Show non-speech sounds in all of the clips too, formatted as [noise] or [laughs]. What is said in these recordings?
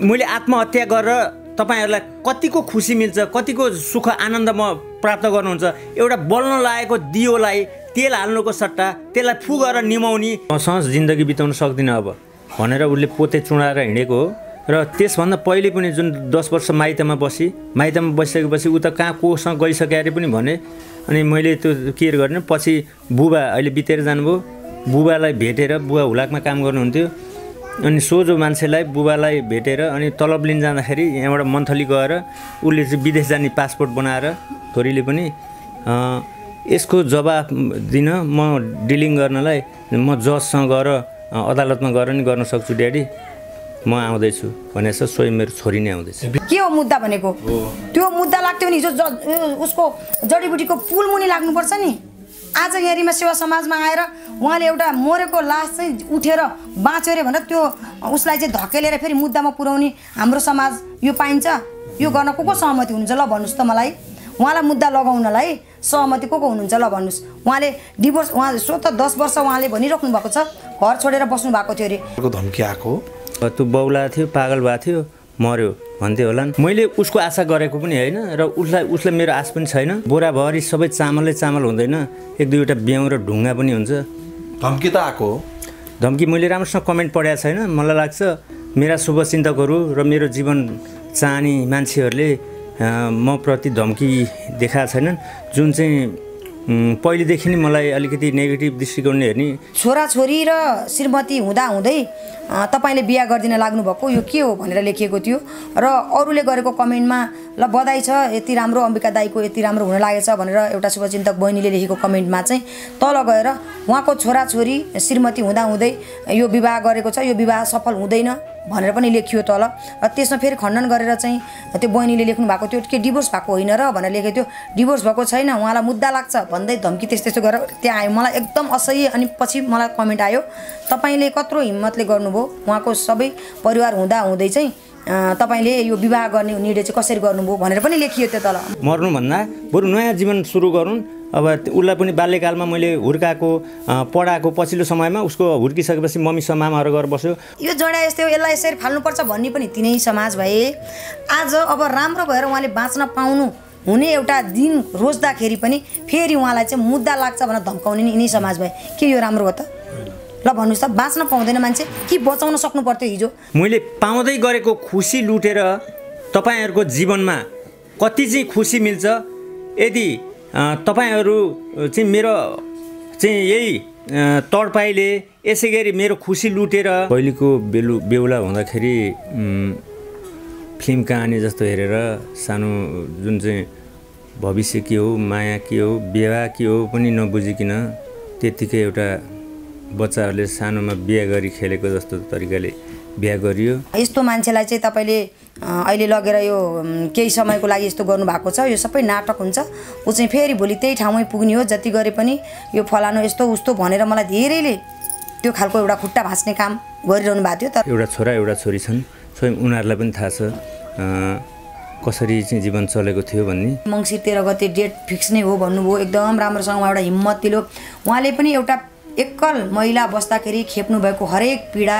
मैले आत्महत्या गरेर तपाईँहरूलाई कतिको खुसी मिल्छ कतिको सुख आनन्द म प्राप्त गर्नुहुन्छ एउटा बल्न लागेको दियोलाई तेल हाल्नुको सट्टा त्यसलाई फुगेर निमाउने सहज जिन्दगी बिताउन सक्दिनँ अब भनेर उसले पोते चुडाएर हिँडेको हो र त्यसभन्दा पहिले पनि जुन दस वर्ष माइतमा बसी माइतमा बसिसकेपछि ऊ त कहाँ कोसँग गइसके अरे पनि भने अनि मैले त्यो केयर गर्ने पछि बुबा अहिले बितेर जानुभयो बुबालाई भेटेर बुबा हुलाकमा काम गर्नुहुन्थ्यो अनि सोझो मान्छेलाई बुबालाई भेटेर अनि तलब लिन जाँदाखेरि यहाँबाट मन्थली गएर उसले चाहिँ विदेश जाने पासपोर्ट बनाएर छोरीले पनि यसको जवाब दिन म डिलिङ गर्नलाई म जजसँग गएर अदालतमा गएर नि गर्न सक्छु ड्याडी म आउँदैछु भनेर सोही मेरो छोरी नै आउँदैछ के हो मुद्दा भनेको त्यो मुद्दा लाग्थ्यो नि हिजो उसको जडीबुटीको पुल मुनि लाग्नुपर्छ नि आज हेरीमा सेवा समाजमा आएर उहाँले एउटा मरेको लास चाहिँ उठेर बाँच्यो अरे भनेर त्यो उसलाई चाहिँ धकेलेर फेरि मुद्दामा पुर्याउने हाम्रो समाज यो पाइन्छ यो गर्न को को सहमति हुनुहुन्छ ल भन्नुहोस् त मलाई उहाँलाई मुद्दा लगाउनलाई सहमति को को हुनुहुन्छ ल भन्नुहोस् उहाँले डिभोर्स उहाँ त दस वर्ष उहाँले भनिराख्नु भएको छ घर छोडेर बस्नु भएको थियो अरे धम्की आएको त्यो बौला थियो पागल भएको थियो मऱ्यो भन्थे होला मैले उसको आशा गरेको पनि होइन र उसलाई उसलाई मेरो आश पनि छैन बोराभरि सबै चामलै चामल हुँदैन एक दुईवटा बिउ र ढुङ्गा पनि हुन्छ धम्की त आएको धम्की मैले राम्रोसँग कमेन्ट पढाएको छैन मलाई लाग्छ मेरा शुभचिन्तकहरू र मेरो जीवन चाहने मान्छेहरूले म प्रति धम्की देखाएको छैनन् जुन चाहिँ पहिलेदेखि नै मलाई अलिकति नेगेटिभ दृष्टिकोणले हेर्ने छोराछोरी र श्रीमती हुँदाहुँदै तपाईँले बिहा गरिदिन लाग्नुभएको यो के हो भनेर लेखिएको थियो र अरूले गरेको कमेन्टमा ल बधाई छ यति राम्रो अम्बिका दाईको यति राम्रो हुन लागेछ भनेर एउटा शुभचिन्तक बहिनीले लेखेको कमेन्टमा चाहिँ तल गएर उहाँको छोराछोरी श्रीमती हुँदाहुँदै यो विवाह गरेको छ यो विवाह सफल हुँदैन भनेर पनि लेखियो तल र त्यसमा फेरि खण्डन गरेर चाहिँ त्यो बहिनीले लेख्नु भएको त्यो के डिभोर्स भएको होइन र भनेर लेखेको थियो डिभोर्स भएको छैन उहाँलाई मुद्दा लाग्छ भन्दै धम्की त्यस्तो त्यस्तो गरेर त्यहाँ आयो मलाई एकदम असह्य अनि पछि मलाई कमेन्ट आयो तपाईँले कत्रो हिम्मतले गर्नुभयो उहाँको सबै परिवार हुँदा हुँदै चाहिँ तपाईँले यो विवाह गर्ने निर्णय चाहिँ कसरी गर्नुभयो भनेर पनि लेखियो त्यो तल मर्नुभन्दा बरु नयाँ जीवन सुरु गरौँ अब उसलाई पनि बाल्यकालमा मैले हुर्काएको पढाएको पछिल्लो समयमा उसको हुर्किसकेपछि मम्मी समामाहरू गरेर बस्यो यो जडा यस्तै हो यसलाई यसरी फाल्नुपर्छ भन्ने पनि तिनै समाज भए आज अब राम्रो भएर उहाँले बाँच्न पाउनु हुने एउटा दिन रोज्दाखेरि पनि फेरि उहाँलाई चाहिँ मुद्दा लाग्छ भनेर धम्काउने नि यिनै समाज भए के यो राम्रो हो त ल भन्नुहोस् त बाँच्न पाउँदैन मान्छे कि बचाउन सक्नु पर्थ्यो हिजो मैले पाउँदै गरेको खुसी लुटेर तपाईँहरूको जीवनमा कति चाहिँ खुसी मिल्छ यदि तपाईँहरू चाहिँ मेरो चाहिँ यही तडपाईले यसै गरी मेरो खुसी लुटेर पहिलेको बेलु बेहुला हुँदाखेरि फिल्म कहानी जस्तो हेरेर सानो जुन चाहिँ भविष्य के हो माया के हो विवाह के हो पनि नबुझिकन त्यत्तिकै एउटा बच्चाहरूले सानोमा बिहा गरी खेलेको जस्तो तरिकाले बिहा गरियो यस्तो मान्छेलाई चाहिँ तपाईँले अहिले लगेर यो केही समयको लागि यस्तो गर्नुभएको छ यो सबै नाटक हुन्छ ऊ चाहिँ फेरि भोलि त्यही ठाउँमै पुग्ने हो जति गरे पनि यो फलानु यस्तो उस्तो भनेर मलाई धेरैले त्यो खालको एउटा खुट्टा भाँच्ने काम गरिरहनु भएको थियो तर एउटा छोरा एउटा छोरी छन् स्वयं उनीहरूलाई पनि थाहा छ कसरी चाहिँ जीवन चलेको थियो भन्ने मङ्सिर तेह्र गते डेट फिक्स नै हो भन्नुभयो एकदम राम्रोसँग उहाँ एउटा हिम्मत दिलो उहाँले पनि एउटा एकल महिला बस्दाखेरि भएको हरेक पीडा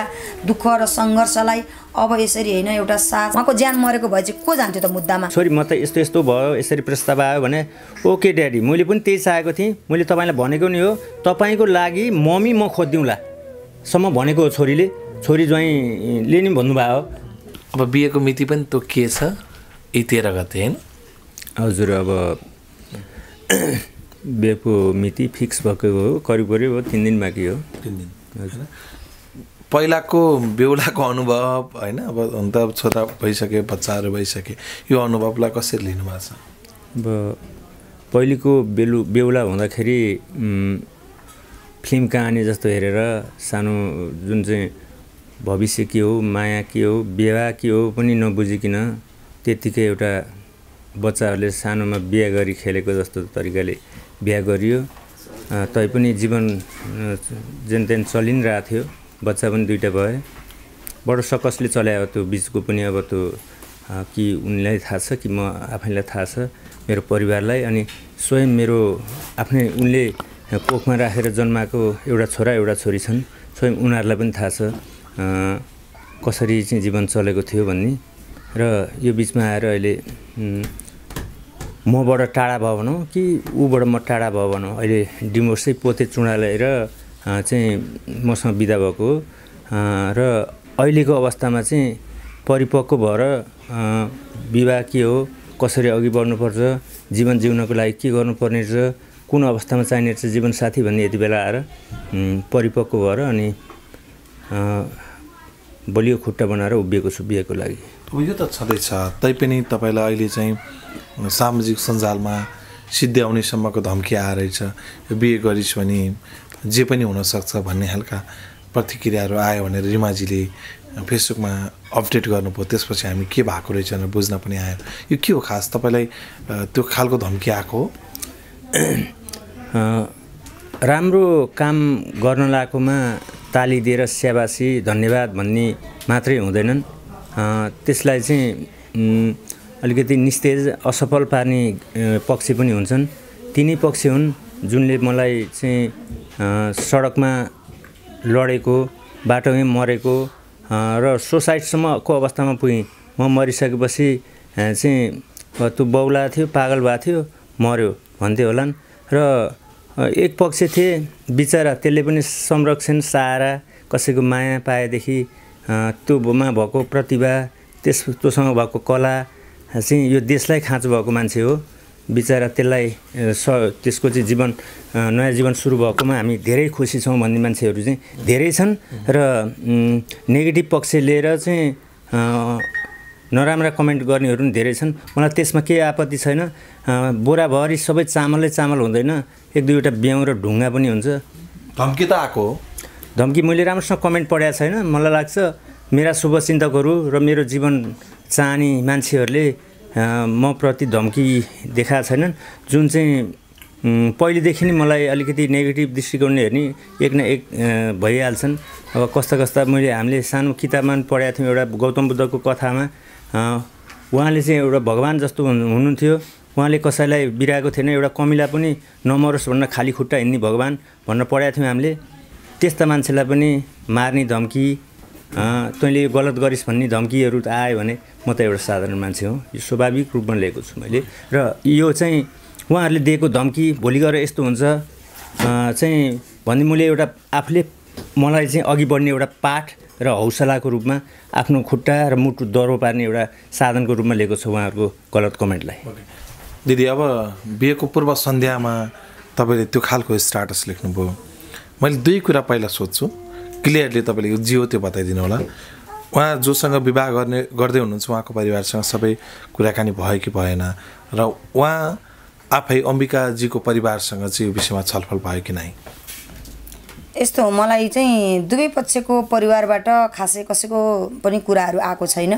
दुःख र सङ्घर्षलाई अब यसरी होइन एउटा साथ उहाँको ज्यान मरेको भए चाहिँ को जान्थ्यो त मुद्दामा छोरी म त यस्तो यस्तो भयो यसरी प्रस्ताव आयो भने ओके ड्याडी मैले पनि त्यही चाहेको थिएँ मैले तपाईँलाई भनेको नि हो तपाईँको लागि मम्मी म खोजिदिउँला सम्म भनेको हो छोरीले छोरी ज्वाइँले नि भन्नुभयो अब बिहेको मिति पनि के छ यी तेह्र गते होइन हजुर अब बिहेको मिति फिक्स भएको हो करिब करिब हो तिन दिन बाँकी हो तिन दिन पहिलाको बेहुलाको अनुभव होइन अब हुन त छोरा भइसक्यो बच्चाहरू भइसक्यो यो अनुभवलाई कसरी लिनुभएको छ अब पहिलेको बेलु बेहुला हुँदाखेरि फिल्म कहानी जस्तो हेरेर सानो जुन चाहिँ भविष्य के हो माया के हो विवाह के हो पनि नबुझिकन त्यत्तिकै एउटा बच्चाहरूले सानोमा बिहा गरी खेलेको जस्तो तरिकाले बिहा गरियो तैपनि जीवन जेन तेन चलिरहेको थियो बच्चा पनि दुइटा भए बडो सकसले चलायो त्यो बिचको पनि अब त्यो कि उनलाई थाहा छ कि म आफैलाई थाहा छ मेरो परिवारलाई अनि स्वयं मेरो आफ्नै उनले कोखमा राखेर जन्माएको एउटा छोरा एउटा छोरी छन् स्वयं उनीहरूलाई पनि थाहा छ कसरी चाहिँ जीवन चलेको थियो भन्ने र यो बिचमा आएर अहिले मबाट टाढा भयो भनौँ कि ऊबाट म टाढा भयो भनौँ अहिले डिमोर्सै पोते चुँडा ल्याएर चाहिँ मसँग बिदा भएको र अहिलेको अवस्थामा चाहिँ परिपक्व भएर विवाह के हो कसरी अघि बढ्नुपर्छ जीवन जिउनको लागि के गर्नुपर्ने रहेछ कुन अवस्थामा चाहिने रहेछ जीवनसाथी भन्ने यति बेला आएर परिपक्व भएर अनि बलियो खुट्टा बनाएर उभिएको छु बिहेको लागि अब यो त छँदैछ तैपनि तपाईँलाई अहिले चाहिँ सामाजिक सञ्जालमा सिद्धि आउनेसम्मको धम्की आइरहेछ यो बिहे गरिस् भने जे पनि हुनसक्छ भन्ने खालका प्रतिक्रियाहरू आयो भनेर रिमाजीले फेसबुकमा अपडेट गर्नुभयो त्यसपछि हामी के भएको रहेछ भनेर बुझ्न पनि आयो यो के हो खास तपाईँलाई त्यो खालको धम्की आएको हो राम्रो काम गर्न लागेकोमा ताली दिएर स्याबासी धन्यवाद भन्ने मात्रै हुँदैनन् त्यसलाई चाहिँ अलिकति निस्तेज असफल पार्ने पक्ष पनि हुन्छन् तिनै पक्ष हुन् जुनले मलाई चाहिँ सडकमा लडेको बाटोमै मरेको र सोसाइडसम्मको अवस्थामा पुगेँ म मरिसकेपछि चाहिँ त्यो बौला थियो पागल भएको थियो मऱ्यो भन्थे होलान् र एक पक्ष थिए बिचरा त्यसले पनि संरक्षण सहारा कसैको माया पाएदेखि त्योमा भएको प्रतिभा त्यस त्योसँग भएको कला चाहिँ यो देशलाई खाँचो भएको मान्छे हो बिचरा त्यसलाई स त्यसको चाहिँ जीवन नयाँ जीवन सुरु भएकोमा हामी धेरै खुसी छौँ भन्ने मान्छेहरू चाहिँ धेरै छन् र नेगेटिभ पक्ष लिएर चाहिँ नराम्रा कमेन्ट गर्नेहरू पनि धेरै छन् मलाई त्यसमा केही आपत्ति छैन बोराभरि सबै चामलै चामल हुँदैन एक दुईवटा ब्याउँ र ढुङ्गा पनि हुन्छ धम्की त आएको धम्की मैले राम्रोसँग कमेन्ट पढाएको छैन मलाई लाग्छ मेरा शुभचिन्तकहरू र मेरो जीवन चाहने मान्छेहरूले म प्रति धम्की देखाएको छैनन् जुन चाहिँ पहिलेदेखि नै मलाई अलिकति नेगेटिभ दृष्टिकोणले हेर्ने एक न एक भइहाल्छन् अब कस्ता कस्ता मैले हामीले सानो किताबमा पढाएको थियौँ एउटा गौतम बुद्धको कथामा उहाँले चाहिँ एउटा भगवान् जस्तो हुनुहुन्थ्यो उहाँले कसैलाई बिराएको थिएन एउटा कमिला पनि नमरोस् भनेर खाली खुट्टा हिँड्ने भगवान् भनेर पढाएको थियौँ हामीले त्यस्ता मान्छेलाई पनि मार्ने धम्की तैँले यो गलत गरिस् भन्ने धम्कीहरू आयो भने म त एउटा साधारण मान्छे हो यो स्वाभाविक रूपमा लिएको छु मैले र यो चाहिँ उहाँहरूले दिएको धम्की भोलि गएर यस्तो हुन्छ चाहिँ भन्ने मैले एउटा आफूले मलाई चाहिँ अघि बढ्ने एउटा पाठ र हौसलाको रूपमा आफ्नो खुट्टा र मुटु दह्रो पार्ने एउटा साधनको रूपमा लिएको छ उहाँहरूको गलत कमेन्टलाई दिदी अब बिहेको पूर्व सन्ध्यामा तपाईँले त्यो खालको स्टाटस लेख्नुभयो मैले दुई कुरा पहिला सोध्छु क्लियरली तपाईँले यो जियो त्यो बताइदिनु होला उहाँ जोसँग विवाह गर्ने गर्दै हुनुहुन्छ उहाँको परिवारसँग सबै कुराकानी भयो कि भएन र उहाँ आफै अम्बिकाजीको परिवारसँग चाहिँ यो विषयमा छलफल भयो कि नै यस्तो मलाई चाहिँ दुवै पक्षको परिवारबाट खासै कसैको पनि कुराहरू आएको छैन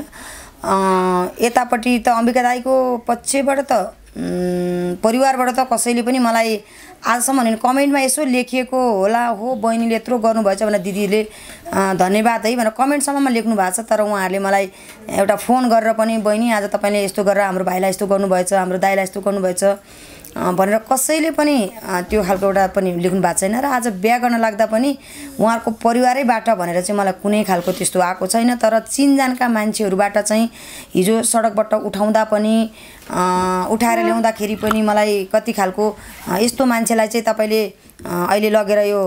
यतापट्टि त अम्बिका दाईको पक्षबाट त परिवारबाट त कसैले पनि मलाई आजसम्म कमेन्टमा यसो लेखिएको होला हो बहिनीले यत्रो गर्नुभएछ भनेर दिदीले धन्यवाद है भनेर कमेन्टसम्ममा लेख्नु भएको छ तर उहाँहरूले मलाई एउटा फोन गरेर पनि बहिनी आज तपाईँले यस्तो गरेर हाम्रो भाइलाई यस्तो गर्नुभएछ हाम्रो दाईलाई यस्तो गर्नुभएछ भनेर कसैले पनि त्यो खालको एउटा पनि लेख्नु भएको छैन र आज बिहा गर्न लाग्दा पनि उहाँहरूको परिवारैबाट भनेर चाहिँ मलाई कुनै खालको त्यस्तो आएको छैन तर चिनजानका मान्छेहरूबाट चाहिँ हिजो सडकबाट उठाउँदा पनि उठाएर ल्याउँदाखेरि पनि मलाई कति खालको यस्तो मान्छेलाई चाहिँ तपाईँले अहिले लगेर यो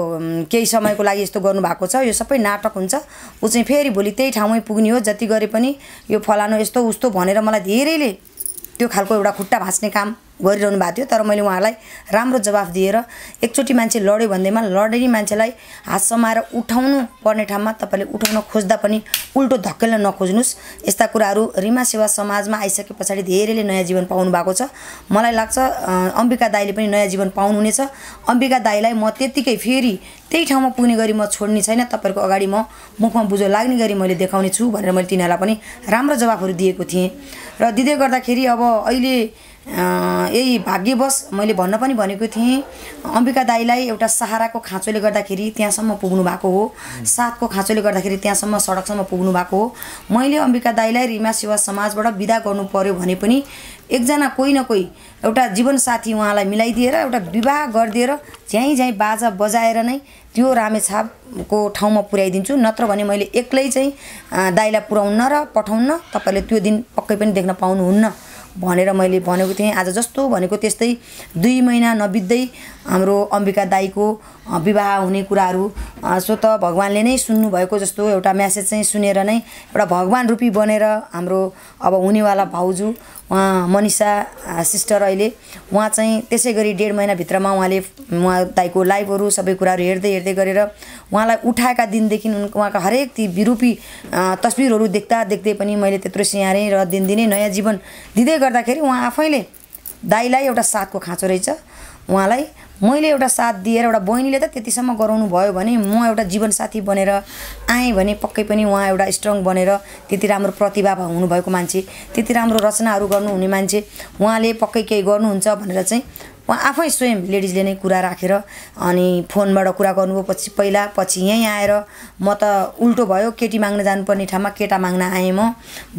केही समयको लागि यस्तो गर्नुभएको छ यो सबै नाटक हुन्छ ऊ चाहिँ फेरि भोलि त्यही ठाउँमै पुग्ने हो जति गरे पनि यो फलानु यस्तो उस्तो भनेर मलाई धेरैले त्यो खालको एउटा खुट्टा भाँच्ने काम गरिरहनु भएको थियो तर मैले उहाँलाई राम्रो जवाफ दिएर एकचोटि मान्छे लड्यो भन्दैमा लडेनी मान्छेलाई हात समाएर उठाउनु पर्ने ठाउँमा तपाईँले उठाउन खोज्दा पनि उल्टो धक्केल्न नखोज्नुहोस् यस्ता कुराहरू रिमा सेवा समाजमा आइसके पछाडि धेरैले नयाँ जीवन पाउनु भएको छ मलाई लाग्छ अम्बिका दाईले पनि नयाँ जीवन पाउनुहुनेछ अम्बिका दाईलाई म त्यत्तिकै फेरि त्यही ठाउँमा पुग्ने गरी म छोड्ने छैन तपाईँहरूको अगाडि म मुखमा बुझो लाग्ने गरी मैले देखाउने छु भनेर मैले तिनीहरूलाई पनि राम्रो जवाफहरू दिएको थिएँ र दिँदै गर्दाखेरि अब अहिले यही भाग्यवश मैले भन्न पनि भनेको थिएँ अम्बिका दाईलाई एउटा सहाराको खाँचोले गर्दाखेरि त्यहाँसम्म पुग्नु भएको हो साथको खाँचोले गर्दाखेरि त्यहाँसम्म सडकसम्म पुग्नु भएको हो मैले अम्बिका दाईलाई रिमा सेवा समाजबाट विदा गर्नु पर्यो भने पनि एकजना कोही न कोही एउटा जीवनसाथी उहाँलाई मिलाइदिएर एउटा विवाह गरिदिएर झ्याइ झ्याइ बाजा बजाएर नै त्यो रामेछापको ठाउँमा पुर्याइदिन्छु नत्र भने मैले एक्लै चाहिँ दाईलाई पुऱ्याउन र पठाउन तपाईँले त्यो दिन पक्कै पनि देख्न पाउनुहुन्न भनेर मैले भनेको थिएँ आज जस्तो भनेको त्यस्तै दुई महिना नबित्दै हाम्रो अम्बिका दाईको विवाह हुने कुराहरू सो त भगवान्ले नै सुन्नुभएको जस्तो एउटा म्यासेज चाहिँ सुनेर नै एउटा भगवान रूपी बनेर हाम्रो अब हुनेवाला भाउजू उहाँ मनिषा सिस्टर अहिले उहाँ चाहिँ त्यसै गरी डेढ महिनाभित्रमा उहाँले उहाँ दाईको लाइभहरू सबै कुराहरू हेर्दै हेर्दै गरेर उहाँलाई उठाएका दिनदेखि उनको उहाँका हरेक ती विरूपी तस्विरहरू देख्दा देख्दै पनि मैले त्यत्रो स्याहारेँ र दिनदिनै नयाँ जीवन दिँदै गर्दाखेरि उहाँ आफैले दाईलाई एउटा साथको खाँचो रहेछ उहाँलाई मैले एउटा साथ दिएर एउटा बहिनीले त त्यतिसम्म गराउनु भयो भने म एउटा जीवनसाथी बनेर आएँ भने पक्कै पनि उहाँ एउटा स्ट्रङ बनेर त्यति राम्रो प्रतिभा हुनुभएको मान्छे त्यति राम्रो रचनाहरू गर्नुहुने मान्छे उहाँले पक्कै केही गर्नुहुन्छ भनेर चाहिँ उहाँ आफै स्वयं लेडिजले नै कुरा राखेर अनि फोनबाट कुरा गर्नुभयो पछि पहिला पछि यहीँ आएर म त उल्टो भयो केटी माग्न जानुपर्ने ठाउँमा केटा माग्न आएँ म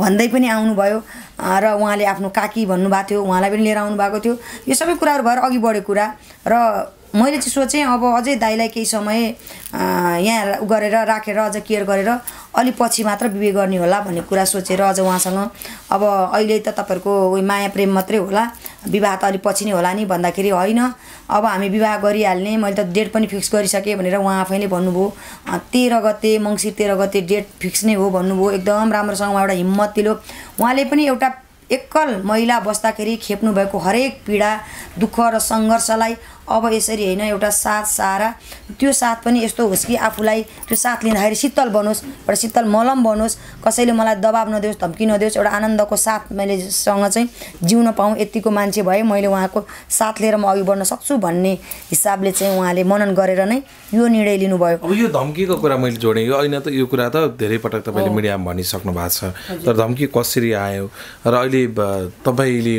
भन्दै पनि आउनुभयो र उहाँले आफ्नो काकी भन्नुभएको थियो उहाँलाई पनि लिएर आउनुभएको थियो यो सबै कुराहरू भएर अघि बढेको कुरा र मैले चाहिँ सोचेँ अब अझै दाईलाई केही समय यहाँ गरेर राखेर अझ केयर गरेर अलि पछि मात्र बिहे गर्ने होला भन्ने कुरा सोचेर अझ उहाँसँग अब अहिले त तपाईँहरूको माया प्रेम मात्रै होला विवाह त अलि पछि नै होला नि भन्दाखेरि होइन अब हामी विवाह गरिहाल्ने मैले त डेट पनि फिक्स गरिसकेँ भनेर उहाँ आफैले भन्नुभयो तेह्र गते मङ्सिर तेह्र गते डेट फिक्स नै हो भन्नुभयो एकदम राम्रोसँग उहाँ एउटा हिम्मत दिलो उहाँले पनि एउटा एकल महिला बस्दाखेरि खेप्नुभएको हरेक पीडा दुःख र सङ्घर्षलाई अब यसरी होइन एउटा साथ सारा त्यो साथ पनि यस्तो होस् कि आफूलाई त्यो साथ लिँदाखेरि शीतल बनोस् एउटा शीतल मलम बनोस् कसैले मलाई दबाब नदियोस् धम्की नदियोस् एउटा आनन्दको साथ मैले सँग चाहिँ जिउन पाऊँ यतिको मान्छे भए मैले उहाँको साथ लिएर म अघि बढ्न सक्छु भन्ने हिसाबले चाहिँ उहाँले मनन गरेर नै यो निर्णय लिनुभयो अब यो धम्कीको कुरा मैले जोडेँ यो अहिले त यो कुरा त धेरै पटक तपाईँले मिडियामा भनिसक्नु भएको छ तर धम्की कसरी आयो र अहिले तपाईँले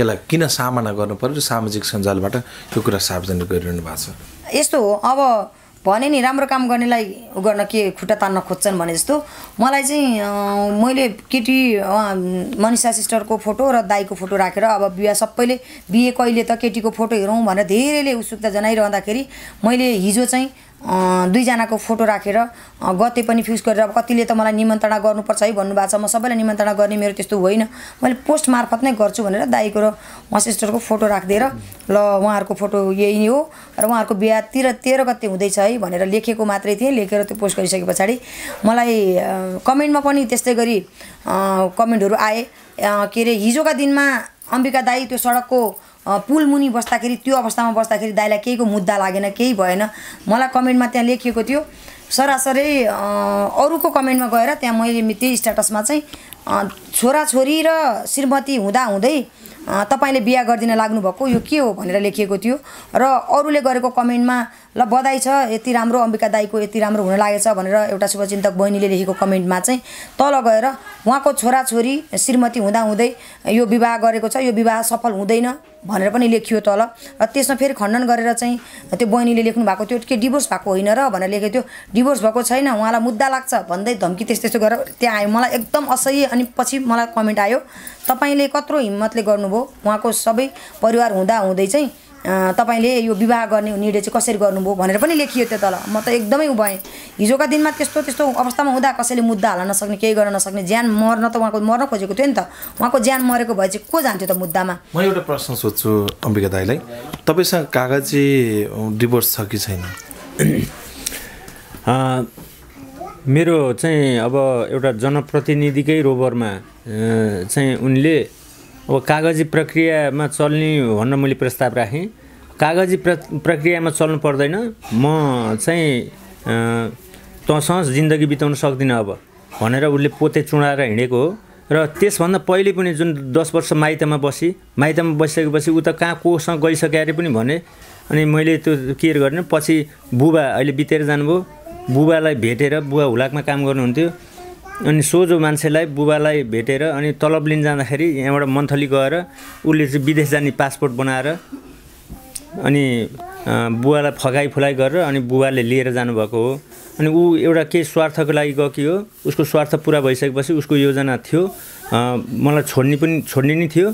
यसलाई किन सामना गर्नु पर्यो र सामाजिक सञ्जालबाट त्यो कुरा सार्वजनिक गरिरहनु भएको छ यस्तो हो अब भने नि राम्रो काम गर्नेलाई गर्न के खुट्टा तान्न खोज्छन् भने जस्तो मलाई चाहिँ मैले केटी मनिषा सिस्टरको फोटो र दाईको फोटो राखेर अब बिहा सबैले बिहे कहिले त केटीको फोटो हेरौँ भनेर धेरैले उत्सुकता जनाइरहँदाखेरि मैले हिजो चाहिँ दुईजनाको फोटो राखेर गते पनि फ्युज गरेर अब कतिले त मलाई निमन्त्रणा गर्नुपर्छ है भन्नुभएको छ म सबैलाई निमन्त्रणा गर्ने मेरो त्यस्तो होइन मैले पोस्ट मार्फत नै गर्छु भनेर दाईको र उहाँ सिस्टरको फोटो राखिदिएर ल उहाँहरूको फोटो यही हो र उहाँहरूको बिहा तिर तेह्र गते हुँदैछ है भनेर लेखेको मात्रै थिएँ लेखेर त्यो पोस्ट गरिसके पछाडि मलाई कमेन्टमा पनि त्यस्तै गरी कमेन्टहरू आए के अरे हिजोका दिनमा अम्बिका दाई त्यो सडकको पुल मुनि बस्दाखेरि त्यो अवस्थामा बस्दाखेरि दाइलाई केहीको मुद्दा लागेन केही भएन मलाई कमेन्टमा त्यहाँ लेखिएको थियो सरासरै अरूको कमेन्टमा गएर त्यहाँ मैले त्यही स्ट्याटसमा चाहिँ छोराछोरी र श्रीमती हुँदाहुँदै तपाईँले बिहा गरिदिन लाग्नुभएको यो के हो भनेर लेखिएको थियो र अरूले गरेको कमेन्टमा ल बधाई छ यति राम्रो अम्बिका दाईको यति राम्रो हुन लागेछ भनेर एउटा शुभचिन्तक बहिनीले लेखेको कमेन्टमा चाहिँ तल गएर उहाँको छोराछोरी श्रीमती हुँदाहुँदै यो विवाह गरेको छ यो विवाह सफल हुँदैन भनेर पनि लेखियो तल र त्यसमा फेरि खण्डन गरेर चाहिँ त्यो बहिनीले लेख्नु भएको थियो के डिभोर्स भएको होइन र भनेर लेखेको थियो डिभोर्स भएको छैन उहाँलाई मुद्दा लाग्छ भन्दै धम्की त्यस्तो त्यस्तो गरेर त्यहाँ आयो मलाई एकदम असह्य अनि पछि मलाई कमेन्ट आयो तपाईँले कत्रो हिम्मतले गर्नुभयो उहाँको सबै परिवार हुँदाहुँदै चाहिँ तपाईँले यो विवाह गर्ने निर्णय चाहिँ कसरी गर्नुभयो भनेर पनि लेखियो त्यो तल म त एकदमै उ भएँ हिजोका दिनमा त्यस्तो त्यस्तो अवस्थामा हुँदा कसैले मुद्दा हाल्न नसक्ने केही गर्न नसक्ने ज्यान मर्न त उहाँको मर्न खोजेको थियो नि त उहाँको ज्यान मरेको भए चाहिँ को जान्थ्यो त मुद्दामा म एउटा प्रश्न सोध्छु अम्बिका दाईलाई तपाईँसँग कागजी डिभोर्स छ कि छैन मेरो चाहिँ अब एउटा जनप्रतिनिधिकै रोबरमा चाहिँ उनले अब कागजी प्रक्रियामा चल्ने भन्न मैले प्रस्ताव राखेँ कागजी प्र प्रक्रियामा चल्नु पर्दैन म चाहिँ तँसँग जिन्दगी बिताउन सक्दिनँ अब भनेर उसले पोते चुडाएर हिँडेको हो र त्यसभन्दा पहिले पनि जुन दस वर्ष माइतमा बसी माइतमा बसिसकेपछि ऊ त कहाँ कोसँग गइसके अरे पनि भने अनि मैले त्यो केयर गरेन पछि बुबा अहिले बितेर जानुभयो बुबालाई भेटेर बुबा हुलाकमा काम गर्नुहुन्थ्यो अनि सोझो मान्छेलाई बुबालाई भेटेर अनि तलब लिन जाँदाखेरि यहाँबाट मन्थली गएर उसले चाहिँ विदेश जाने पासपोर्ट बनाएर अनि बुवालाई फगाइ फुलाइ गरेर अनि बुबाले लिएर जानुभएको हो अनि ऊ एउटा केही स्वार्थको लागि गएकी हो उसको स्वार्थ पुरा भइसकेपछि उसको योजना थियो मलाई छोड्ने पनि छोड्ने नै थियो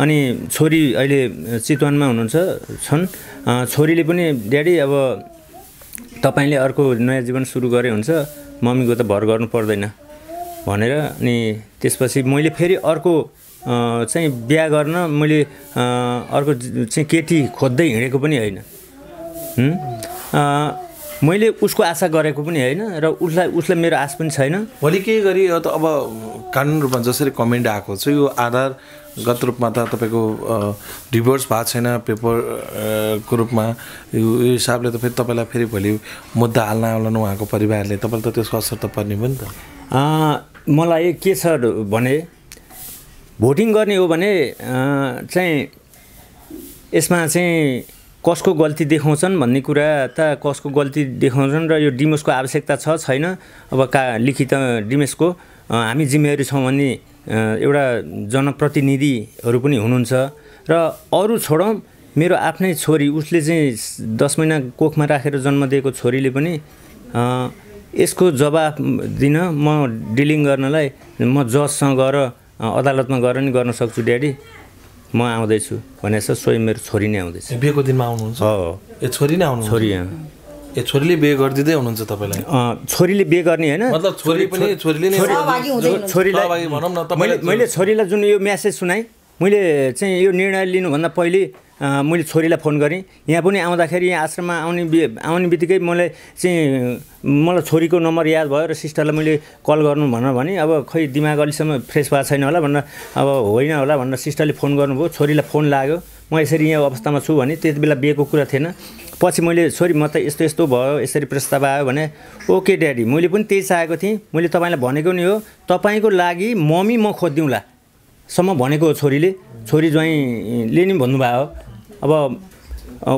अनि छोरी अहिले चितवनमा हुनुहुन्छ छन् छोरीले पनि ड्याडी अब तपाईँले अर्को नयाँ जीवन सुरु गरे हुन्छ मम्मीको त भर गर्नु पर्दैन भनेर अनि त्यसपछि मैले फेरि अर्को चाहिँ बिहा गर्न मैले अर्को चाहिँ केटी खोज्दै हिँडेको पनि होइन मैले उसको आशा गरेको पनि होइन र उसलाई उसलाई मेरो आश पनि छैन भोलि के गरी त अब कानुन रूपमा जसरी कमेन्ट आएको छ यो आधार गत रूपमा त तपाईँको डिभोर्स भएको छैन पेपरको रूपमा यो हिसाबले त फेरि तपाईँलाई फेरि भोलि मुद्दा हाल्न आउलान उहाँको परिवारले तपाईँलाई त त्यसको असर त पर्ने भयो नि त मलाई के छ भने भोटिङ गर्ने हो भने चाहिँ यसमा चाहिँ कसको गल्ती देखाउँछन् भन्ने कुरा त कसको गल्ती देखाउँछन् र यो डिमोसको आवश्यकता छ छैन अब का लिखित डिमेसको हामी जिम्मेवारी छौँ भने एउटा जनप्रतिनिधिहरू पनि हुनुहुन्छ र अरू छोडौँ मेरो आफ्नै छोरी उसले चाहिँ दस महिना कोखमा राखेर जन्म दिएको छोरीले पनि यसको जवाब दिन म डिलिङ गर्नलाई म जजसँग गएर अदालतमा गएर नि गर्न सक्छु ड्याडी म आउँदैछु भनेर सोही मेरो छोरी नै आउँदैछ बिहेको दिनमा आउनुहुन्छ ए छोरी नै आउनु छोरी ए छोरीले बिहे गरिदिँदै हुनुहुन्छ तपाईँलाई छोरीले बिहे गर्ने होइन मतलब छोरी पनि छोरीले नै छोरीलाई भनौँ मैले छोरीलाई जुन यो म्यासेज सुनाएँ मैले चाहिँ यो निर्णय लिनुभन्दा पहिले मैले छोरीलाई फोन गरेँ यहाँ पनि आउँदाखेरि यहाँ आश्रममा आउने आउने बित्तिकै मलाई चाहिँ मलाई छोरीको नम्बर याद भयो र सिस्टरलाई मैले कल गर्नु भनेर भने अब खै दिमाग अलिसम्म फ्रेस भएको छैन होला भनेर अब होइन होला भनेर सिस्टरले फोन गर्नुभयो छोरीलाई फोन लाग्यो म यसरी यहाँ अवस्थामा छु भने त्यति बेला बिहेको कुरा थिएन पछि मैले छोरी म त यस्तो यस्तो भयो यसरी प्रस्ताव आयो भने ओके ड्याडी मैले पनि त्यही चाहेको थिएँ मैले तपाईँलाई भनेको नि हो तपाईँको लागि मम्मी म खोजिदिउँला सम्म भनेको हो छोरीले छोरी ज्वाइँले नि भन्नुभयो अब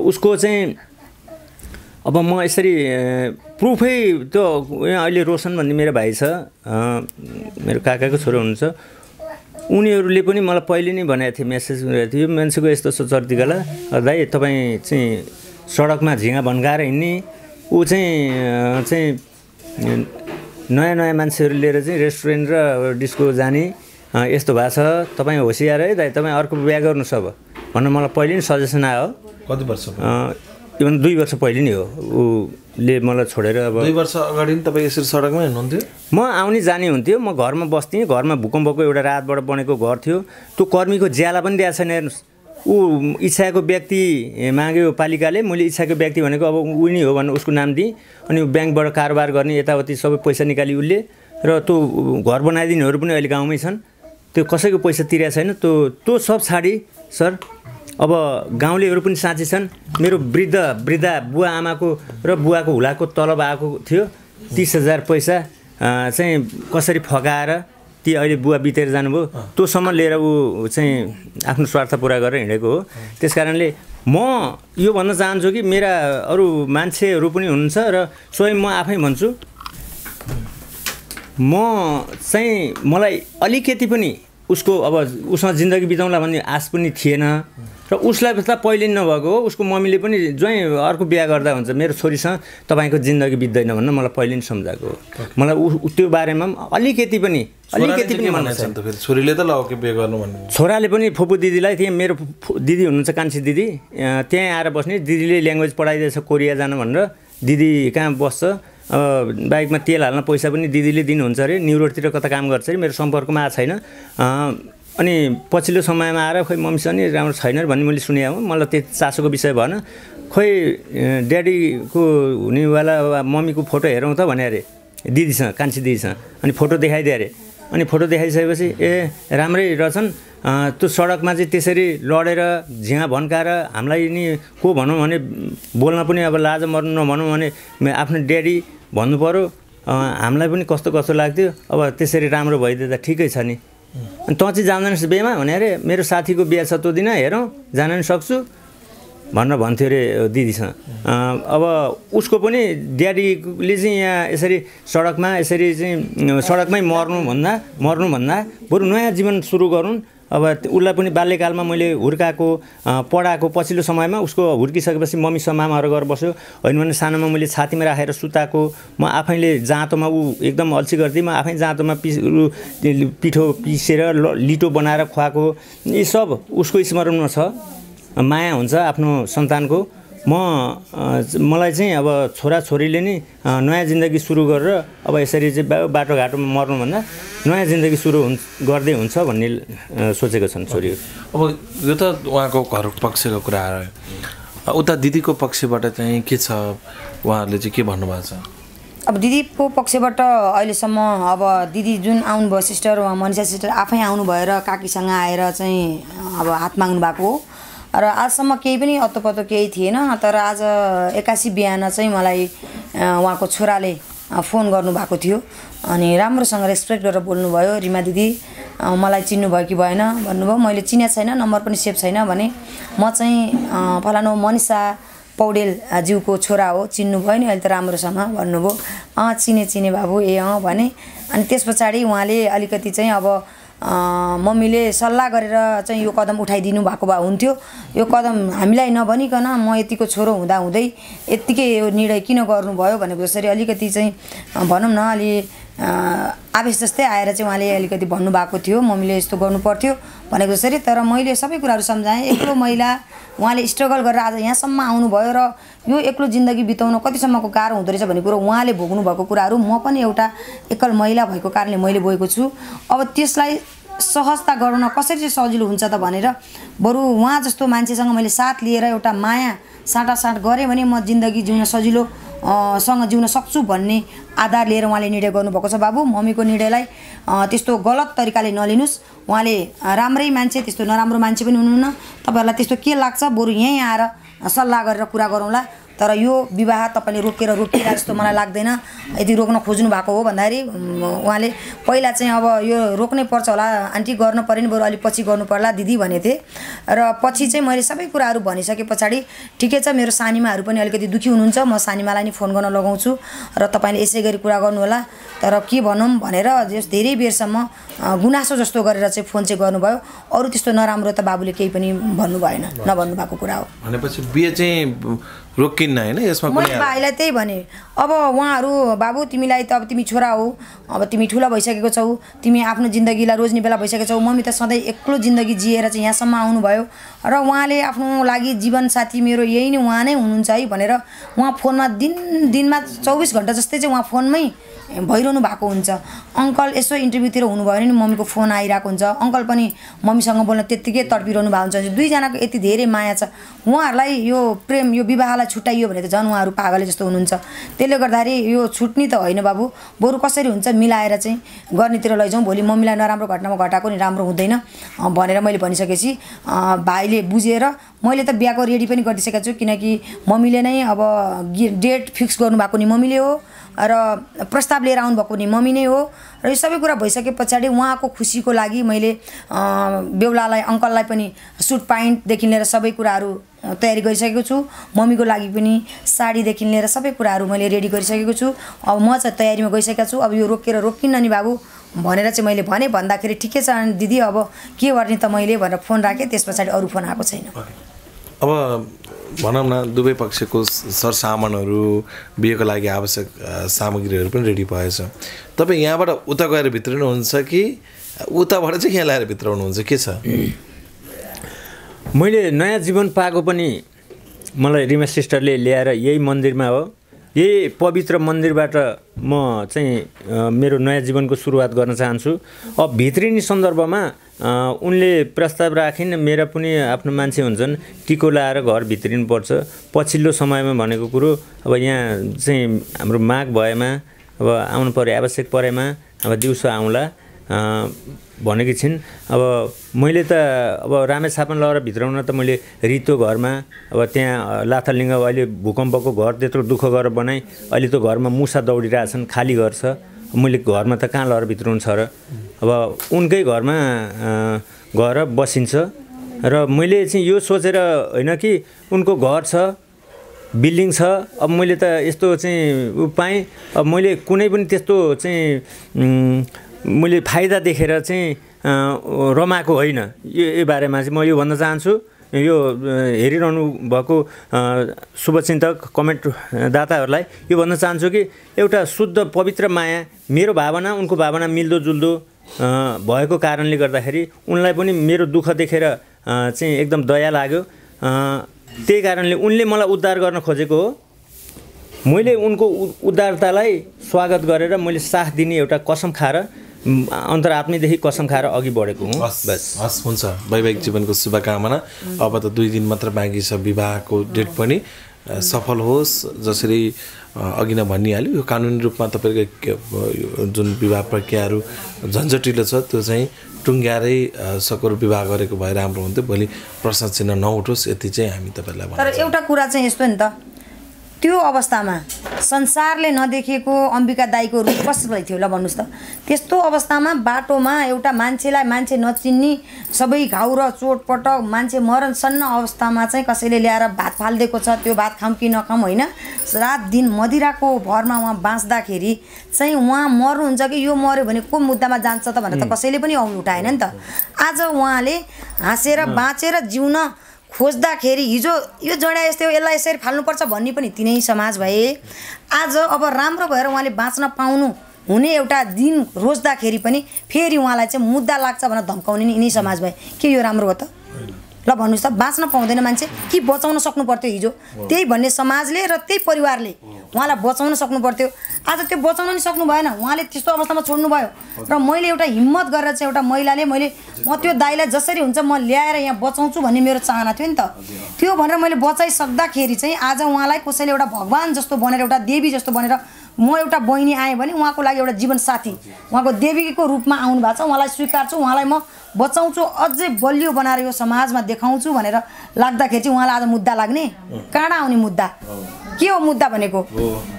उसको चाहिँ अब म यसरी प्रुफै त्यो यहाँ अहिले रोशन भन्ने मेरो भाइ छ मेरो काकाको छोरो हुनुहुन्छ उनीहरूले पनि मलाई पहिले नै भनेको थियो मेसेज गरेको थियो यो मान्छेको यस्तो छ गला दाइ तपाईँ चाहिँ सडकमा झिँगा भन्काएर हिँड्ने ऊ चाहिँ चाहिँ नयाँ नयाँ मान्छेहरू लिएर चाहिँ रेस्टुरेन्ट र डिस्को जाने यस्तो भएको छ तपाईँ होसियार है दाइ तपाईँ अर्को बिहा गर्नुहोस् अब भन्नु मलाई पहिले नै सजेसन आयो कति वर्ष इभन दुई वर्ष पहिले नै हो ऊले मलाई छोडेर अब दुई वर्ष अगाडि नि तपाईँ यसरी सडकमै हिँड्नुहुन्थ्यो म आउने जाने हुन्थ्यो म घरमा बस्थेँ घरमा भूकम्पको एउटा रातबाट बनेको घर थियो त्यो कर्मीको ज्याला पनि दिएको छैन हेर्नुहोस् ऊ इच्छाको व्यक्ति माग्यो पालिकाले मैले इच्छाको व्यक्ति भनेको अब ऊ नै हो भनेर उसको नाम दिएँ अनि ब्याङ्कबाट कारोबार गर्ने यताउति सबै पैसा निकाली उसले र त्यो घर बनाइदिनेहरू पनि अहिले गाउँमै छन् त्यो कसैको पैसा तिरेको छैन त्यो त्यो सब छाडी सर अब गाउँलेहरू पनि साँच्चै छन् मेरो वृद्ध वृद्ध बुवा आमाको र बुवाको हुलाको तलब आएको थियो तिस हजार पैसा चाहिँ कसरी फकाएर ती अहिले बुवा बितेर जानुभयो त्योसम्म लिएर ऊ चाहिँ आफ्नो स्वार्थ पुरा गरेर हिँडेको हो त्यस कारणले म यो भन्न चाहन्छु कि मेरा अरू मान्छेहरू पनि हुनुहुन्छ र स्वयं म आफै भन्छु म चाहिँ मलाई अलिकति पनि उसको अब उसँग जिन्दगी बिताउँला भन्ने आश पनि थिएन र उसलाई त पहिले नभएको हो उसको मम्मीले पनि ज्वाइँ अर्को बिहा गर्दा हुन्छ मेरो छोरीसँग तपाईँको जिन्दगी बित्दैन भन्न मलाई पहिले नै सम्झाएको हो मलाई उ त्यो बारेमा पनि अलिकति पनि अलिकति पनि छोरीले त लगाएको गर्नु भन्नु छोराले पनि फुपू दिदीलाई त्यहाँ मेरो दिदी हुनुहुन्छ कान्छी दिदी त्यहीँ आएर बस्ने दिदीले ल्याङ्ग्वेज पढाइदिएछ कोरिया जानु भनेर दिदी कहाँ बस्छ अब बाइकमा तेल हाल्न पैसा पनि दिदीले दिनुहुन्छ अरे न्यु रोडतिर कता काम गर्छ अरे मेरो सम्पर्कमा आएको छैन अनि पछिल्लो समयमा आएर खोइ मम्मीसँग नि राम्रो छैन भन्ने मैले सुने हो मलाई त्यति चासोको विषय भएन खोइ ड्याडीको हुनेवाला मम्मीको फोटो हेरौँ त भने अरे दिदीसँग कान्छी दिदीसँग अनि फोटो देखाइदियो अरे अनि फोटो देखाइसकेपछि ए राम्रै रहेछन् त्यो सडकमा चाहिँ त्यसरी लडेर झिहा भन्काएर हामीलाई नि को भनौँ भने बोल्न पनि अब लाज मर्नु नभनौँ भने आफ्नो ड्याडी भन्नु पऱ्यो हामीलाई पनि कस्तो कस्तो लाग्थ्यो अब त्यसरी राम्रो भइदिँदा ठिकै छ नि अनि तँ चाहिँ जाँदैनस् बिहेमा भने अरे मेरो साथीको बिहा छ त्यो दिन हेरौँ जान नि सक्छु भनेर भन्थ्यो अरे दिदीसँग अब उसको पनि ड्याडीले चाहिँ यहाँ यसरी सडकमा यसरी चाहिँ सडकमै मर्नुभन्दा मर्नुभन्दा बरु नयाँ जीवन सुरु गरौँ अब उसलाई पनि बाल्यकालमा मैले हुर्काएको पढाएको पछिल्लो समयमा उसको हुर्किसकेपछि मम्मी मामाहरू गरेर बस्यो होइन भने सानोमा मैले छातीमा राखेर सुताएको म आफैले जाँतोमा ऊ एकदम अल्छी गर्थेँ म आफै जाँतोमा पिस पिठो पिसेर लिटो बनाएर खुवाएको यी सब उसको स्मरणमा छ माया हुन्छ आफ्नो सन्तानको म मलाई चाहिँ अब छोराछोरीले नि नयाँ जिन्दगी सुरु गरेर अब यसरी चाहिँ बाटोघाटोमा मर्नुभन्दा नयाँ जिन्दगी सुरु हुन् गर्दै हुन्छ भन्ने सोचेको छन् छोरी अब यो त उहाँको घर पक्षको कुरा आयो उता दिदीको पक्षबाट चाहिँ के छ उहाँहरूले चाहिँ के भन्नुभएको छ अब दिदीको पक्षबाट अहिलेसम्म अब दिदी जुन आउनुभयो सिस्टर वा मनिषा सिस्टर आफै आउनु भएर काकीसँग आएर चाहिँ अब हात माग्नु भएको हो र आजसम्म केही पनि अत्तोपत्तो केही थिएन तर आज एक्कासी बिहान चाहिँ मलाई उहाँको छोराले फोन गर्नुभएको थियो अनि राम्रोसँग रेस्पेक्ट गरेर बोल्नुभयो रिमा दिदी मलाई चिन्नुभयो कि भएन भन्नुभयो मैले चिनेको छैन नम्बर पनि सेभ छैन भने म चाहिँ फलानु मनिषा पौडेल जिउको छोरा हो चिन्नुभयो नि अहिले त राम्रोसँग भन्नुभयो अँ चिने चिने बाबु ए अँ भने अनि त्यस पछाडि उहाँले अलिकति चाहिँ अब मम्मीले सल्लाह गरेर चाहिँ यो कदम उठाइदिनु भएको भए हुन्थ्यो यो कदम हामीलाई नभनिकन म यतिको छोरो हुँदा हुँदै यत्तिकै यो निर्णय किन गर्नुभयो भनेको जसरी अलिकति चाहिँ भनौँ न अलि आवेश जस्तै आएर चाहिँ उहाँले अलिकति भन्नुभएको थियो मम्मीले यस्तो गर्नु पर्थ्यो भनेको जसरी तर मैले सबै कुराहरू सम्झाएँ एक्लो महिला उहाँले स्ट्रगल गरेर आज यहाँसम्म आउनुभयो र यो एक्लो जिन्दगी बिताउन कतिसम्मको गाह्रो हुँदो रहेछ भन्ने कुरो उहाँले भोग्नु भएको कुराहरू म पनि एउटा एकल महिला भएको कारणले मैले बोकेको छु अब त्यसलाई सहजता गराउन कसरी चाहिँ सजिलो हुन्छ त भनेर बरु उहाँ जस्तो मान्छेसँग मैले साथ लिएर एउटा माया साटासाट गरेँ भने म जिन्दगी जिउन सजिलो सँग जिउन सक्छु भन्ने आधार लिएर उहाँले निर्णय गर्नुभएको छ बाबु मम्मीको निर्णयलाई त्यस्तो गलत तरिकाले नलिनुहोस् उहाँले राम्रै मान्छे त्यस्तो नराम्रो मान्छे पनि हुनुहुन्न तपाईँहरूलाई त्यस्तो के लाग्छ बरु यहीँ आएर सल्लाह गरेर कुरा गरौँला तर यो विवाह तपाईँले रोकेर रोकिरहेको जस्तो मलाई लाग्दैन यदि रोक्न खोज्नु भएको हो भन्दाखेरि उहाँले पहिला चाहिँ अब यो रोक्नै पर्छ होला आन्टी गर्नु पऱ्यो नि बरु अलिक पछि गर्नु पर्ला दिदी भनेको थिएँ र पछि चाहिँ मैले सबै कुराहरू भनिसके पछाडि ठिकै छ मेरो सानीमाहरू पनि अलिकति दुःखी हुनुहुन्छ म सानीमालाई नि फोन गर्न लगाउँछु र तपाईँले यसै गरी कुरा गर्नुहोला तर के भनौँ भनेर जस धेरै बेरसम्म गुनासो जस्तो गरेर चाहिँ फोन चाहिँ गर्नुभयो अरू त्यस्तो नराम्रो त बाबुले केही पनि भन्नु भएन नभन्नु भएको कुरा हो भनेपछि बिहे चाहिँ रोकिने चिन्न होइन यसमा मैले भाइलाई त्यही भने अब उहाँहरू बाबु तिमीलाई त अब तिमी छोरा हो अब तिमी ठुलो भइसकेको छौ तिमी आफ्नो जिन्दगीलाई रोज्ने बेला भइसकेको छौ मम्मी त सधैँ एक्लो जिन्दगी जिएर चाहिँ यहाँसम्म आउनुभयो र उहाँले आफ्नो लागि जीवनसाथी मेरो यही नै उहाँ नै हुनुहुन्छ है भनेर उहाँ फोनमा दिन दिनमा चौबिस घन्टा जस्तै चाहिँ उहाँ फोनमै भइरहनु भएको हुन्छ अङ्कल यसो इन्टरभ्यूतिर हुनुभयो भने मम्मीको फोन आइरहेको हुन्छ अङ्कल पनि मम्मीसँग बोल्न त्यत्तिकै तडपिरहनु भएको हुन्छ दुईजनाको यति धेरै माया छ उहाँहरूलाई यो प्रेम यो विवाहलाई छुट्याइयो भने त झन् उहाँहरू पागले जस्तो हुनुहुन्छ त्यसले गर्दाखेरि यो छुट्ने त होइन बाबु बरु कसरी हुन्छ मिलाएर चाहिँ गर्नेतिर लैजाउँ भोलि मम्मीलाई नराम्रो घटनामा घटाएको नि राम्रो हुँदैन भनेर मैले भनिसकेपछि भाइले बुझेर मैले त बिहाको रेडी पनि गरिदिइसकेको छु किनकि मम्मीले नै अब डेट फिक्स गर्नुभएको नि मम्मीले हो र प्रस्ताव किताब लिएर आउनुभएको नि मम्मी नै हो र यो सबै कुरा भइसके पछाडि उहाँको खुसीको लागि मैले बेहुलालाई अङ्कललाई पनि सुट प्यान्टदेखि लिएर सबै कुराहरू तयारी गरिसकेको छु मम्मीको लागि पनि साडीदेखि लिएर सबै कुराहरू मैले रेडी गरिसकेको छु अब म चाहिँ तयारीमा गइसकेको छु अब यो रोकेर रोकिन्न नि बाबु भनेर चाहिँ मैले भने भन्दाखेरि ठिकै छ दिदी अब के गर्ने त मैले भनेर फोन राखेँ त्यस पछाडि अरू फोन आएको छैन अब भनौँ न दुवै पक्षको सरसामानहरू बिहेको लागि आवश्यक सामग्रीहरू पनि रेडी भएछ तपाईँ यहाँबाट उता गएर भित्रिनुहुन्छ कि उताबाट चाहिँ यहाँ ल्याएर भित्र भित्राउनुहुन्छ के छ मैले नयाँ जीवन पाएको पनि मलाई रिमा सिस्टरले ल्याएर यही मन्दिरमा हो यही पवित्र मन्दिरबाट म चाहिँ मेरो नयाँ जीवनको सुरुवात गर्न चाहन्छु अब भित्रिने सन्दर्भमा उनले प्रस्ताव राखिन् मेरा पनि आफ्नो मान्छे हुन्छन् टिको लाएर घर पर्छ पछिल्लो समयमा भनेको कुरो अब यहाँ चाहिँ हाम्रो माग भएमा अब आउनु पऱ्यो आवश्यक परेमा अब दिउँसो आउँला भनेकी छिन् अब मैले त अब रामेछापन लगेर भित्राउन त मैले रितो घरमा अब त्यहाँ लाथालिङ्ग अहिले भूकम्पको घर त्यत्रो दुःख गरेर बनाएँ अहिले त्यो घरमा मुसा दौडिरहेछन् खाली घर छ मैले घरमा त कहाँ लगाएर भित्राउनु छ र अब उनकै घरमा गएर बसिन्छ र मैले चाहिँ यो सोचेर होइन कि उनको घर छ बिल्डिङ छ अब मैले त यस्तो चाहिँ पाएँ अब मैले कुनै पनि त्यस्तो चाहिँ मैले फाइदा देखेर चाहिँ रमाएको होइन यो बारेमा चाहिँ म यो भन्न चाहन्छु यो हेरिरहनु भएको शुभचिन्तक कमेन्ट दाताहरूलाई यो भन्न चाहन्छु कि एउटा शुद्ध पवित्र माया मेरो भावना उनको भावना मिल्दोजुल्दो भएको कारणले गर्दाखेरि उनलाई पनि मेरो दुःख देखेर चाहिँ एकदम दया लाग्यो त्यही कारणले उनले मलाई उद्धार गर्न खोजेको हो मैले उनको उद्धारतालाई स्वागत गरेर मैले साथ दिने एउटा कसम खाएर अन्तरात्मैदेखि कसम खाएर अघि बढेको हुँ बस हस् हुन्छ वैवाहिक जीवनको शुभकामना अब त दुई दिन मात्र बाँकी छ विवाहको डेट पनि सफल होस् जसरी अघि नै भनिहाल्यो यो कानुनी रूपमा तपाईँको जुन विवाह प्रक्रियाहरू झन्झटिलो छ त्यो चाहिँ टुङ्ग्यारै सकर विवाह गरेको भए राम्रो हुन्थ्यो भोलि प्रश्न चिन्ह नउठोस् यति चाहिँ हामी तपाईँलाई एउटा कुरा चाहिँ यस्तो नि त त्यो अवस्थामा संसारले नदेखेको अम्बिका दाईको रूप कसरी थियो ल भन्नुहोस् त त्यस्तो अवस्थामा बाटोमा एउटा मान्छेलाई मान्छे नचिन्ने सबै घाउ र चोटपटक मान्छे मरणसन्न अवस्थामा चाहिँ कसैले ल्याएर भात फालिदिएको छ त्यो भात खाउँ कि नखाउँ होइन रात दिन मदिराको भरमा उहाँ बाँच्दाखेरि चाहिँ उहाँ मर्नुहुन्छ कि यो मऱ्यो भने को मुद्दामा जान्छ त भनेर त कसैले पनि आउनु उठाएन नि त आज उहाँले हाँसेर बाँचेर जिउन खोज्दाखेरि हिजो यो जडा यस्तै हो यसलाई यसरी फाल्नुपर्छ भन्ने पनि तिनै समाज भए आज अब राम्रो भएर उहाँले बाँच्न पाउनु हुने एउटा दिन रोज्दाखेरि पनि फेरि उहाँलाई चाहिँ मुद्दा लाग्छ भनेर धम्काउने नि यिनै समाज भए के यो राम्रो हो त ल भन्नुहोस् त बाँच्न पाउँदैन मान्छे कि बचाउन सक्नु पर्थ्यो हिजो त्यही भन्ने समाजले र त्यही परिवारले उहाँलाई बचाउन सक्नु पर्थ्यो आज त्यो बचाउन नि सक्नु भएन उहाँले त्यस्तो अवस्थामा छोड्नु भयो र मैले एउटा हिम्मत गरेर चाहिँ एउटा महिलाले मैले म त्यो दाईलाई जसरी हुन्छ म ल्याएर यहाँ बचाउँछु भन्ने मेरो चाहना थियो नि त त्यो भनेर मैले बचाइसक्दाखेरि चाहिँ आज उहाँलाई कसैले एउटा भगवान् जस्तो बनेर एउटा देवी जस्तो बनेर म एउटा बहिनी आएँ भने उहाँको लागि एउटा जीवनसाथी उहाँको देवीको रूपमा आउनु भएको छ उहाँलाई स्वीकार्छु उहाँलाई म बचाउँछु अझै बलियो बनाएर यो समाजमा देखाउँछु भनेर लाग्दाखेरि चाहिँ उहाँलाई आज मुद्दा लाग्ने काँडा आउने मुद्दा के हो मुद्दा भनेको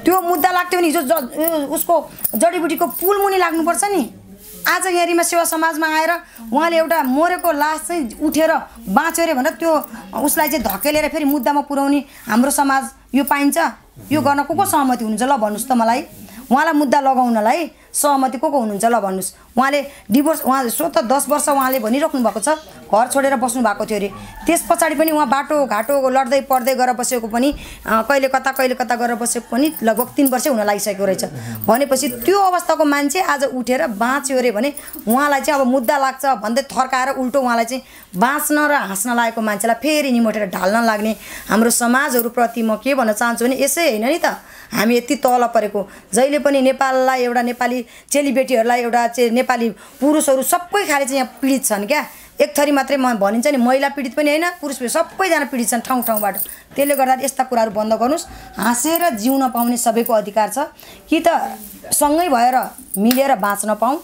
त्यो मुद्दा लाग्थ्यो भने हिजो उसको जडीबुटीको पुल मुनि लाग्नुपर्छ नि आज यहाँनिरमा सेवा समाजमा आएर उहाँले एउटा मरेको लास चाहिँ उठेर बाँच्यो अरे भनेर त्यो उसलाई चाहिँ धकेलेर फेरि मुद्दामा पुर्याउने हाम्रो समाज यो पाइन्छ यो गर्न को को सहमति हुनुहुन्छ ल भन्नुहोस् त मलाई उहाँलाई मुद्दा लगाउनलाई सहमति को को हुनुहुन्छ ल भन्नुहोस् उहाँले डिभोर्स उहाँ सो त दस वर्ष उहाँले भनिराख्नु भएको छ घर छोडेर बस्नु भएको थियो अरे त्यस पछाडि पनि उहाँ बाटो घाटो लड्दै पढ्दै गरेर बसेको पनि कहिले कता कहिले कता गरेर बसेको पनि लगभग तिन वर्षै हुन लागिसकेको रहेछ भनेपछि त्यो अवस्थाको मान्छे आज उठेर बाँच्यो अरे भने उहाँलाई चाहिँ अब मुद्दा लाग्छ भन्दै थर्काएर उल्टो उहाँलाई चाहिँ बाँच्न र हाँस्न लागेको मान्छेलाई फेरि निमोटेर ढाल्न लाग्ने हाम्रो समाजहरूप्रति म के भन्न चाहन्छु भने यसै होइन नि त हामी यति तल परेको जहिले पनि नेपाललाई एउटा नेपाली चेलीबेटीहरूलाई एउटा चाहिँ नेपाली पुरुषहरू सबै खाले चाहिँ यहाँ पीडित छन् क्या एक थरी मात्रै म भनिन्छ नि महिला पीडित पनि होइन पुरुष सबैजना पीडित छन् ठाउँ ठाउँबाट त्यसले गर्दा यस्ता कुराहरू बन्द गर्नुहोस् हाँसेर जिउन पाउने सबैको अधिकार छ कि त सँगै भएर मिलेर बाँच्न पाऊँ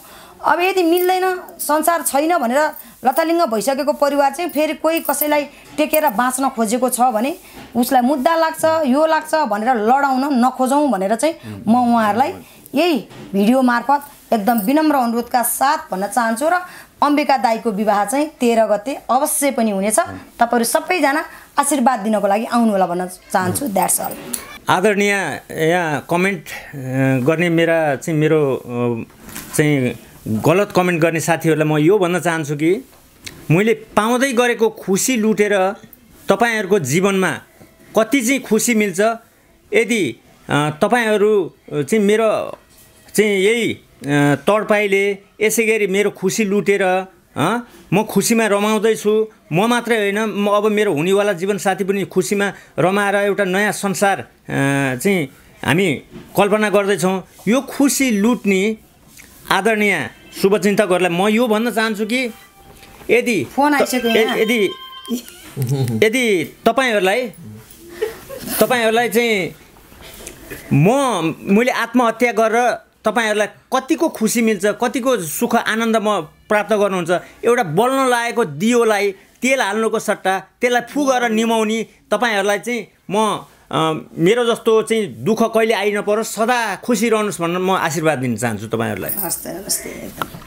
अब यदि मिल्दैन संसार छैन भनेर लथालिङ्ग भइसकेको परिवार चाहिँ फेरि कोही कसैलाई टेकेर बाँच्न खोजेको छ भने उसलाई मुद्दा लाग्छ यो लाग्छ भनेर लडाउन नखोजौँ भनेर चाहिँ म उहाँहरूलाई यही भिडियो मार्फत एकदम विनम्र अनुरोधका साथ भन्न चाहन्छु र अम्बिका दाईको विवाह चाहिँ तेह्र गते अवश्य पनि हुनेछ तपाईँहरू सबैजना आशीर्वाद दिनको लागि आउनु होला भन्न चाहन्छु द्याट्स अल आदरणीय यहाँ कमेन्ट गर्ने मेरा चाहिँ मेरो चाहिँ गलत कमेन्ट गर्ने साथीहरूलाई म यो भन्न चाहन्छु कि मैले पाउँदै गरेको खुसी लुटेर तपाईँहरूको जीवनमा कति चाहिँ खुसी मिल्छ यदि तपाईँहरू चाहिँ मेरो चाहिँ यही तडपाईले यसै गरी मेरो खुसी लुटेर म खुसीमा रमाउँदैछु म मात्रै होइन म अब मेरो हुनेवाला जीवनसाथी पनि खुसीमा रमाएर एउटा नयाँ संसार चाहिँ हामी कल्पना गर्दैछौँ यो खुसी लुट्ने आदरणीय शुभचिन्तकहरूलाई म यो भन्न चाहन्छु कि यदि फोन आइसक्यो यदि [laughs] यदि तपाईँहरूलाई तपाईँहरूलाई चाहिँ म मैले आत्महत्या गरेर तपाईँहरूलाई कतिको खुसी मिल्छ कतिको सुख आनन्द म प्राप्त गर्नुहुन्छ एउटा बल्न लागेको दियोलाई तेल हाल्नुको सट्टा त्यसलाई फुगेर निमाउने तपाईँहरूलाई चाहिँ म मेरो जस्तो चाहिँ दुःख कहिले आइ नपरोस् सदा खुसी रहनुहोस् भनेर म आशीर्वाद दिन चाहन्छु तपाईँहरूलाई